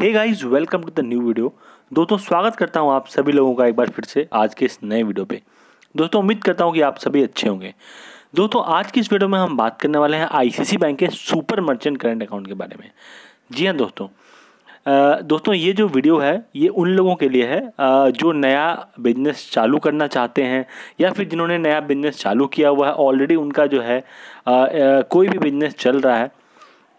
hey guys welcome to the new video दोस्तों स्वागत करता हूं आप सभी लोगों का एक बार फिर से आज के इस नए वीडियो पे दोस्तों उम्मीद करता हूं कि आप सभी अच्छे होंगे दोस्तों आज की इस वीडियो में हम बात करने वाले हैं आईसीसी बैंक के सुपर मर्चेंट करंट अकाउंट के बारे में जी हाँ दोस्तों दोस्तों ये जो वीडियो है ये उन लोगों के लिए है जो नया बिजनेस चालू करना चाहते हैं या फिर जिन्होंने नया बिजनेस चालू किया हुआ है ऑलरेडी उनका जो है कोई भी बिजनेस चल रहा है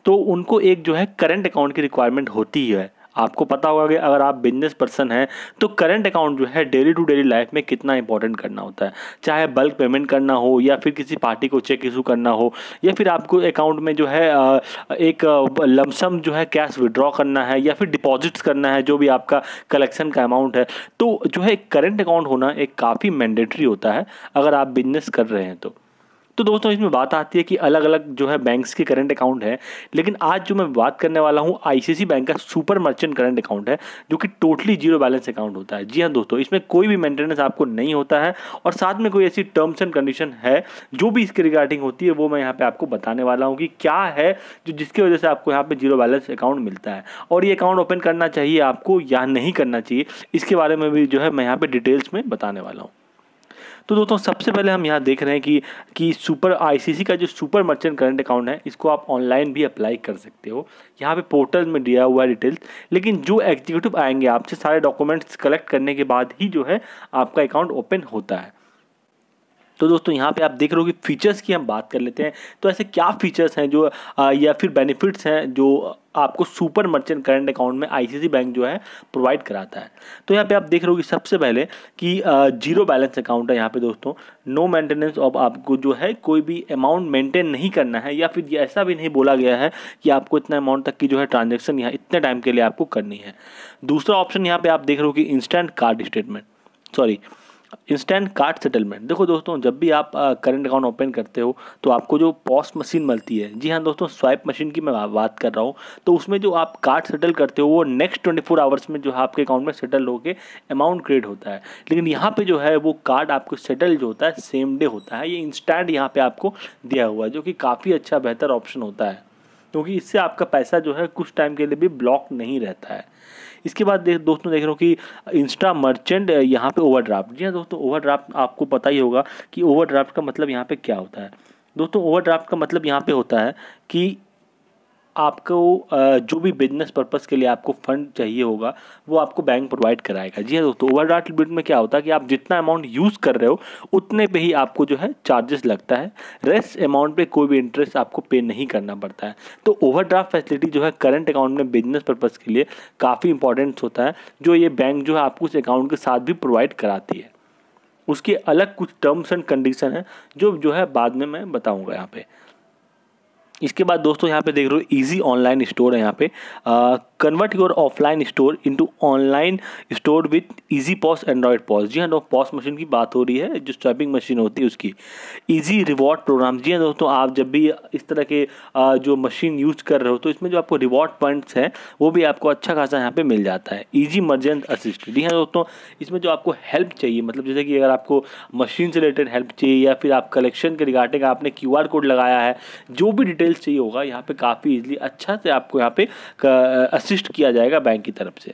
तो उनको एक जो है करंट अकाउंट की रिक्वायरमेंट होती है आपको पता होगा कि अगर आप बिजनेस पर्सन हैं तो करंट अकाउंट जो है डेली टू डेली लाइफ में कितना इंपॉर्टेंट करना होता है चाहे बल्क पेमेंट करना हो या फिर किसी पार्टी को चेक इशू करना हो या फिर आपको अकाउंट में जो है एक लमसम जो है कैश विड्रॉ करना है या फिर डिपॉजिट्स करना है जो भी आपका कलेक्शन का अमाउंट है तो जो है करंट अकाउंट होना एक काफ़ी मैंडेटरी होता है अगर आप बिजनेस कर रहे हैं तो तो दोस्तों इसमें बात आती है कि अलग अलग जो है बैंक्स के करंट अकाउंट है लेकिन आज जो मैं बात करने वाला हूँ आईसीसी बैंक का सुपर मर्चेंट करंट अकाउंट है जो कि टोटली जीरो बैलेंस अकाउंट होता है जी हाँ दोस्तों इसमें कोई भी मेंटेनेंस आपको नहीं होता है और साथ में कोई ऐसी टर्म्स एंड कंडीशन है जो भी इसके रिगार्डिंग होती है वो मैं यहाँ पे आपको बताने वाला हूँ कि क्या है जो जिसकी वजह से आपको यहाँ पे जीरो बैलेंस अकाउंट मिलता है और ये अकाउंट ओपन करना चाहिए आपको या नहीं करना चाहिए इसके बारे में भी जो है मैं यहाँ पे डिटेल्स में बताने वाला हूँ तो दोस्तों सबसे पहले हम यहाँ देख रहे हैं कि कि सुपर आईसीसी का जो सुपर मर्चेंट करंट अकाउंट है इसको आप ऑनलाइन भी अप्लाई कर सकते हो यहाँ पे पोर्टल में दिया हुआ है डिटेल्स लेकिन जो एग्जीक्यूटिव आएंगे आपसे सारे डॉक्यूमेंट्स कलेक्ट करने के बाद ही जो है आपका अकाउंट ओपन होता है तो दोस्तों यहाँ पे आप देख रहे हो कि फ़ीचर्स की हम बात कर लेते हैं तो ऐसे क्या फ़ीचर्स हैं जो आ, या फिर बेनिफिट्स हैं जो आपको सुपर मर्चेंट करंट अकाउंट में आईसीसी बैंक जो है प्रोवाइड कराता है तो यहाँ पे आप देख रहे हो कि सबसे पहले कि जीरो बैलेंस अकाउंट है यहाँ पे दोस्तों नो मेंटेनेंस ऑफ आपको जो है कोई भी अमाउंट मेंटेन नहीं करना है या फिर ऐसा भी नहीं बोला गया है कि आपको इतना अमाउंट तक की जो है ट्रांजेक्शन यहाँ इतने टाइम के लिए आपको करनी है दूसरा ऑप्शन यहाँ पर आप देख रहे हो कि instant card statement sorry instant card settlement देखो दोस्तों जब भी आप करंट अकाउंट ओपन करते हो तो आपको जो पॉस मशीन मिलती है जी हाँ दोस्तों स्वाइप मशीन की मैं बात कर रहा हूँ तो उसमें जो आप कार्ड सेटल करते हो वो नेक्स्ट ट्वेंटी फोर आवर्स में जो है आपके अकाउंट में सेटल होकर अमाउंट क्रिएट होता है लेकिन यहाँ पर जो है वो कार्ड आपको सेटल जो होता है सेम डे होता है ये इंस्टेंट यहाँ पर आपको दिया हुआ है जो कि काफ़ी अच्छा बेहतर ऑप्शन होता है क्योंकि इससे आपका पैसा जो है कुछ टाइम के लिए भी ब्लॉक नहीं रहता है इसके बाद देख दोस्तों देख रहे हो कि इंस्टा मर्चेंट यहाँ पे ओवरड्राफ्ट जी हाँ दोस्तों ओवरड्राफ्ट आपको पता ही होगा कि ओवरड्राफ्ट का मतलब यहाँ पे क्या होता है दोस्तों ओवरड्राफ्ट का मतलब यहाँ पे होता है कि आपको जो भी बिजनेस पर्पज़ के लिए आपको फंड चाहिए होगा वो आपको बैंक प्रोवाइड कराएगा जी हाँ दोस्तों ओवर ड्राफ्ट लिमिट में क्या होता है कि आप जितना अमाउंट यूज़ कर रहे हो उतने पे ही आपको जो है चार्जेस लगता है रेस्ट अमाउंट पे कोई भी इंटरेस्ट आपको पे नहीं करना पड़ता है तो ओवरड्राफ्ट फैसिलिटी जो है करंट अकाउंट में बिजनेस पर्पज़ के लिए काफ़ी इंपॉर्टेंट होता है जो ये बैंक जो है आपको उस अकाउंट के साथ भी प्रोवाइड कराती है उसके अलग कुछ टर्म्स एंड कंडीशन हैं जो जो है बाद में मैं बताऊँगा यहाँ पर इसके बाद दोस्तों यहाँ पे देख रहे हो इजी ऑनलाइन स्टोर है यहाँ पे convert your offline store into online store with easy POS android POS जी हाँ दोस्तों पॉस मशीन की बात हो रही है जो स्वैपिंग मशीन होती है उसकी इजी रिवॉर्ड प्रोग्राम जी हाँ दोस्तों आप जब भी इस तरह के आ, जो मशीन यूज कर रहे हो तो इसमें जो आपको रिवॉर्ड पॉइंट्स हैं वो भी आपको अच्छा खासा यहाँ पर मिल जाता है ईजी मर्जेंट असिस्ट जी हाँ दोस्तों इसमें जो आपको हेल्प चाहिए मतलब जैसे कि अगर आपको मशीन से रिलेटेड हेल्प चाहिए या फिर आप कलेक्शन के रिगार्डिंग आपने क्यू कोड लगाया है जो भी डिटेल डिटेल चाहिए होगा यहाँ पे काफ़ी इजीली अच्छा से आपको यहाँ पे असिस्ट किया जाएगा बैंक की तरफ से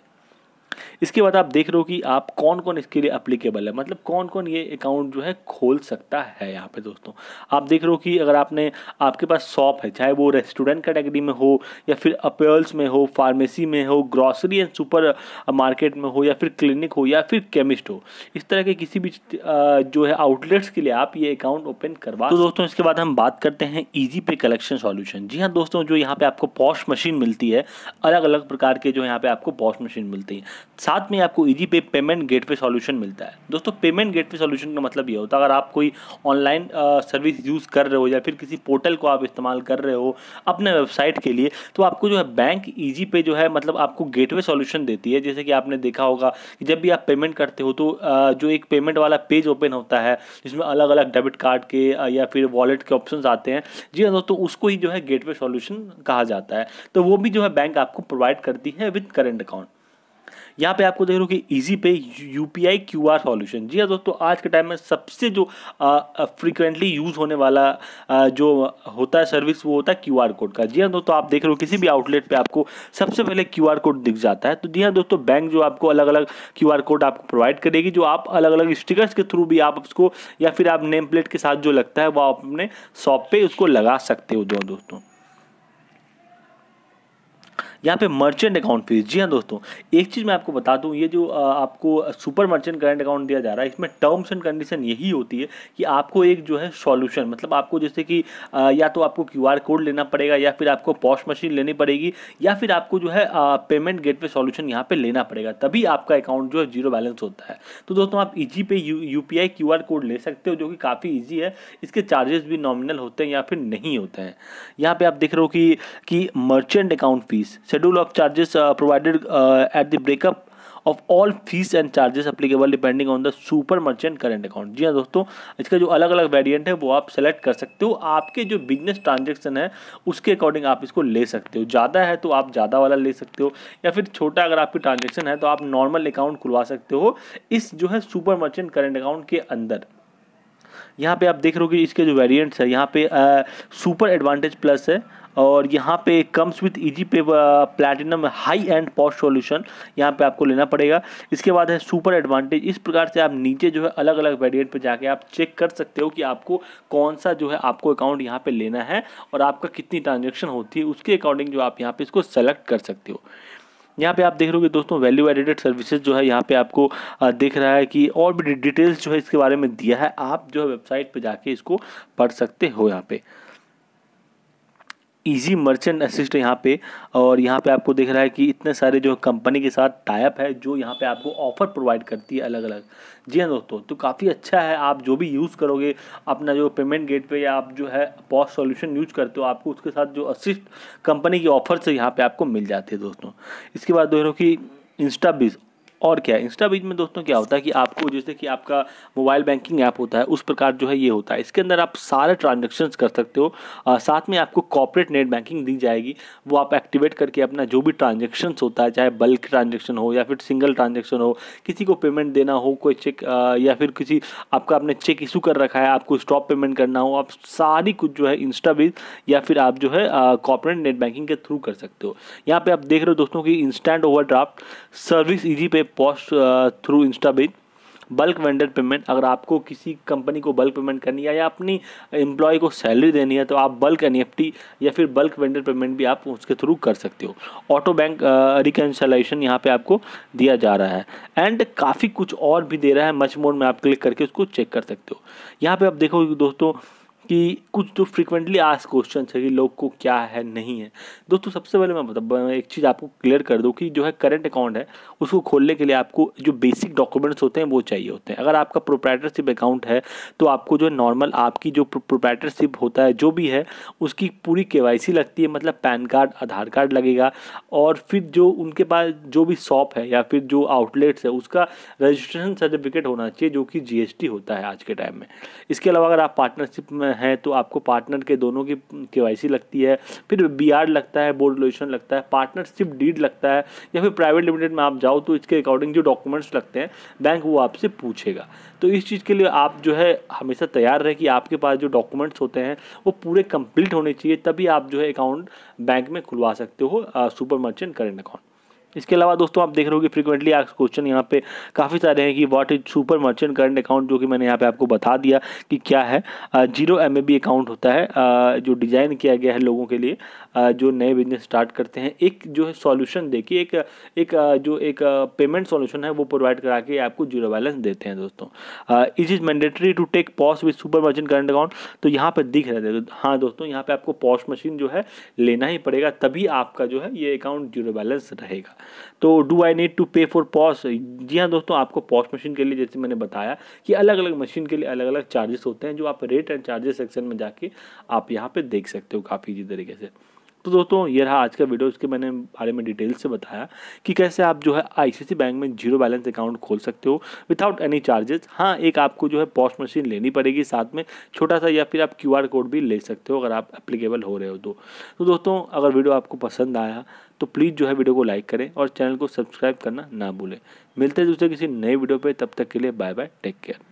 इसके बाद आप देख रहे हो कि आप कौन कौन इसके लिए अप्लीकेबल है मतलब कौन कौन ये अकाउंट जो है खोल सकता है यहाँ पे दोस्तों आप देख रहे हो कि अगर आपने आपके पास शॉप है चाहे वो रेस्टोरेंट कैटेगरी में हो या फिर अपेयर्स में हो फार्मेसी में हो ग्रॉसरी एंड सुपर मार्केट में हो या फिर क्लिनिक हो या फिर केमिस्ट हो इस तरह के किसी भी uh, जो है आउटलेट्स के लिए आप ये अकाउंट ओपन करवा तो दोस्तों इसके बाद हम बात करते हैं ईजी पे कलेक्शन सॉल्यूशन जी हाँ दोस्तों जो यहाँ पे आपको पॉश मशीन मिलती है अलग अलग प्रकार के जो यहाँ पे आपको पॉश मशीन मिलती है साथ में आपको ईजी पे पेमेंट गेटवे सॉल्यूशन मिलता है दोस्तों पेमेंट गेटवे सॉल्यूशन का मतलब ये होता है अगर आप कोई ऑनलाइन सर्विस यूज़ कर रहे हो या फिर किसी पोर्टल को आप इस्तेमाल कर रहे हो अपने वेबसाइट के लिए तो आपको जो है बैंक ईजी पे जो है मतलब आपको गेटवे सॉल्यूशन देती है जैसे कि आपने देखा होगा कि जब भी आप पेमेंट करते हो तो आ, जो एक पेमेंट वाला पेज ओपन होता है जिसमें अलग अलग डेबिट कार्ड के या फिर वॉलेट के ऑप्शन आते हैं जी हाँ दोस्तों उसको ही जो है गेट सॉल्यूशन कहा जाता है तो वो भी जो है बैंक आपको प्रोवाइड करती है विथ करेंट अकाउंट यहाँ पे आपको देख रहे हो कि easy pay U P I Q R solution जी हाँ दोस्तों आज के टाइम में सबसे जो फ्रीक्वेंटली यूज़ होने वाला आ, जो होता है सर्विस वो होता है क्यू आर कोड का जी हाँ दोस्तों आप देख रहे हो किसी भी आउटलेट पे आपको सबसे पहले क्यू आर कोड दिख जाता है तो जी हाँ दोस्तों बैंक जो आपको अलग अलग क्यू आर कोड आपको प्रोवाइड करेगी जो आप अलग अलग स्टिकर्स के थ्रू भी आप उसको या फिर आप नेम प्लेट के साथ जो लगता है वो आप अपने शॉप पर उसको लगा सकते हो जो दोस्तों यहाँ पे मर्चेंट अकाउंट फीस जी हाँ दोस्तों एक चीज़ मैं आपको बता दूँ ये जो आपको सुपर मर्चेंट करेंट अकाउंट दिया जा रहा है इसमें टर्म्स एंड कंडीशन यही होती है कि आपको एक जो है सॉल्यूशन मतलब आपको जैसे कि या तो आपको क्यू कोड लेना पड़ेगा या फिर आपको पॉश मशीन लेनी पड़ेगी या फिर आपको जो है पेमेंट गेट पर सॉल्यूशन यहाँ पे लेना पड़ेगा तभी आपका अकाउंट जो है जीरो बैलेंस होता है तो दोस्तों आप easy pay U P I Q R code ले सकते हो जो कि काफ़ी ईजी है इसके चार्जेस भी नॉमिनल होते हैं या फिर नहीं होते हैं यहाँ पे आप देख रहे हो कि कि merchant account fees schedule of charges uh, provided uh, at the breakup of all fees and charges applicable depending on the super merchant current account जी हाँ दोस्तों इसका जो अलग अलग वेरियंट है वो आप सेलेक्ट कर सकते हो आपके जो बिजनेस ट्रांजेक्शन है उसके अकॉर्डिंग आप इसको ले सकते हो ज़्यादा है तो आप ज़्यादा वाला ले सकते हो या फिर छोटा अगर आपकी ट्रांजेक्शन है तो आप नॉर्मल अकाउंट खुलवा सकते हो इस जो है सुपर मर्चेंट करेंट अकाउंट के अंदर यहाँ पे आप देख रहे हो कि इसके जो वेरिएंट्स है यहाँ पे सुपर एडवांटेज प्लस है और यहाँ पे comes with easy pay platinum high end POS solution यहाँ पे आपको लेना पड़ेगा इसके बाद है सुपर एडवांटेज इस प्रकार से आप नीचे जो है अलग अलग वेरिएंट पे जाके आप चेक कर सकते हो कि आपको कौन सा जो है आपको अकाउंट यहाँ पे लेना है और आपका कितनी ट्रांजेक्शन होती है उसके अकॉर्डिंग जो आप यहाँ पे इसको सेलेक्ट कर सकते हो यहाँ पे आप देख रहे हो दोस्तों वैल्यू एडिटेड सर्विसेज जो है यहाँ पे आपको दिख रहा है कि और भी डिटेल्स जो है इसके बारे में दिया है आप जो है वेबसाइट पे जाके इसको पढ़ सकते हो यहाँ पे ईजी मर्चेंट असिस्ट यहाँ पे और यहाँ पे आपको देख रहा है कि इतने सारे जो कंपनी के साथ टाइप है जो यहाँ पे आपको ऑफ़र प्रोवाइड करती है अलग अलग जी हाँ दोस्तों तो काफ़ी अच्छा है आप जो भी यूज़ करोगे अपना जो पेमेंट गेट पे या आप जो है पॉस्ट सॉल्यूशन यूज करते हो आपको उसके साथ जो असिस्ट कंपनी की ऑफ़र से यहाँ पर आपको मिल जाती है दोस्तों इसके बाद दोस्तों की इंस्टा बिज और क्या है इंस्टा बीज में दोस्तों क्या होता है कि आपको जैसे कि आपका मोबाइल बैंकिंग ऐप होता है उस प्रकार जो है ये होता है इसके अंदर आप सारे ट्रांजेक्शन कर सकते हो आ, साथ में आपको कॉपरेट नेट बैंकिंग दी जाएगी वो आप एक्टिवेट करके अपना जो भी ट्रांजेक्शन होता है चाहे बल्क ट्रांजेक्शन हो या फिर सिंगल ट्रांजेक्शन हो किसी को पेमेंट देना हो कोई चेक या फिर किसी आपका आपने चेक इशू कर रखा है आपको स्टॉप पेमेंट करना हो आप सारी कुछ जो है इंस्टा बीज या फिर आप जो है कॉपरेट नेट बैंकिंग के थ्रू कर सकते हो यहाँ पे आप देख रहे हो दोस्तों की instant over service easy pay POS through InstaBIZ bulk vendor payment अगर आपको किसी कंपनी को बल्क पेमेंट करनी है या अपनी एम्प्लॉय को सैलरी देनी है तो आप बल्क एन e या फिर बल्क वेंडर पेमेंट भी आप उसके थ्रू कर सकते हो ऑटो बैंक रिकन्सलेशन यहाँ पे आपको दिया जा रहा है एंड काफ़ी कुछ और भी दे रहा है मच मोड में आप क्लिक करके उसको चेक कर सकते हो यहाँ पे आप देखोगे दोस्तों कि कुछ जो फ्रिक्वेंटली आज क्वेश्चन है कि लोग को क्या है नहीं है दोस्तों सबसे पहले मैं मतलब एक चीज़ आपको क्लियर कर दूँ कि जो है करंट अकाउंट है उसको खोलने के लिए आपको जो बेसिक डॉक्यूमेंट्स होते हैं वो चाहिए होते हैं अगर आपका प्रोप्राइटरशिप अकाउंट है तो आपको जो नॉर्मल आपकी जो प्रोप्राइटरशिप होता है जो भी है उसकी पूरी के लगती है मतलब पैन कार्ड आधार कार्ड लगेगा और फिर जो उनके पास जो भी शॉप है या फिर जो आउटलेट्स है उसका रजिस्ट्रेशन सर्टिफिकेट होना चाहिए जो कि जी होता है आज के टाइम में इसके अलावा अगर आप पार्टनरशिप में हैं तो आपको पार्टनर के दोनों की के लगती है फिर बी लगता है बोर्ड लोशन लगता है पार्टनरशिप डीड लगता है या फिर प्राइवेट लिमिटेड में आप जाओ तो इसके अकॉर्डिंग जो डॉक्यूमेंट्स लगते हैं बैंक वो आपसे पूछेगा तो इस चीज़ के लिए आप जो है हमेशा तैयार रहे कि आपके पास जो डॉक्यूमेंट्स होते हैं वो पूरे कंप्लीट होने चाहिए तभी आप जो है अकाउंट बैंक में खुलवा सकते हो सुपर मर्चेंट करेंट अकाउंट इसके अलावा दोस्तों आप देख रहे हो कि फ्रीक्वेंटली आज क्वेश्चन यहाँ पे काफ़ी सारे हैं कि what is super merchant current account जो कि मैंने यहाँ पे आपको बता दिया कि क्या है जीरो एम अकाउंट होता है जो डिज़ाइन किया गया है लोगों के लिए जो नए बिजनेस स्टार्ट करते हैं एक जो है सॉल्यूशन देखिए एक एक जो एक पेमेंट सॉल्यूशन है वो प्रोवाइड करा के आपको जीरो बैलेंस देते हैं दोस्तों is is mandatory to take POS with super merchant current account तो यहाँ पर दिख रहे थे हाँ दोस्तों यहाँ पर आपको पॉस मशीन जो है लेना ही पड़ेगा तभी आपका जो है ये अकाउंट जीरो बैलेंस रहेगा तो do I need to pay for POS जी हाँ दोस्तों आपको पॉस मशीन के लिए जैसे मैंने बताया कि अलग अलग मशीन के लिए अलग अलग चार्जेस होते हैं जो आप रेट एंड चार्जेस सेक्शन में जाके आप यहाँ पर देख सकते हो काफ़ी इजी तरीके से तो दोस्तों ये रहा आज का वीडियो इसके मैंने बारे में डिटेल से बताया कि कैसे आप जो है आईसीआईसी बैंक में जीरो बैलेंस अकाउंट खोल सकते हो विदाउट एनी चार्जेस हाँ एक आपको जो है पॉस्ट मशीन लेनी पड़ेगी साथ में छोटा सा या फिर आप क्यू कोड भी ले सकते हो अगर आप एप्लीकेबल हो रहे हो तो, तो दोस्तों अगर वीडियो आपको पसंद आया तो प्लीज़ जो है वीडियो को लाइक करें और चैनल को सब्सक्राइब करना ना भूलें मिलते हैं दूसरे किसी नए वीडियो पर तब तक के लिए बाय बाय टेक केयर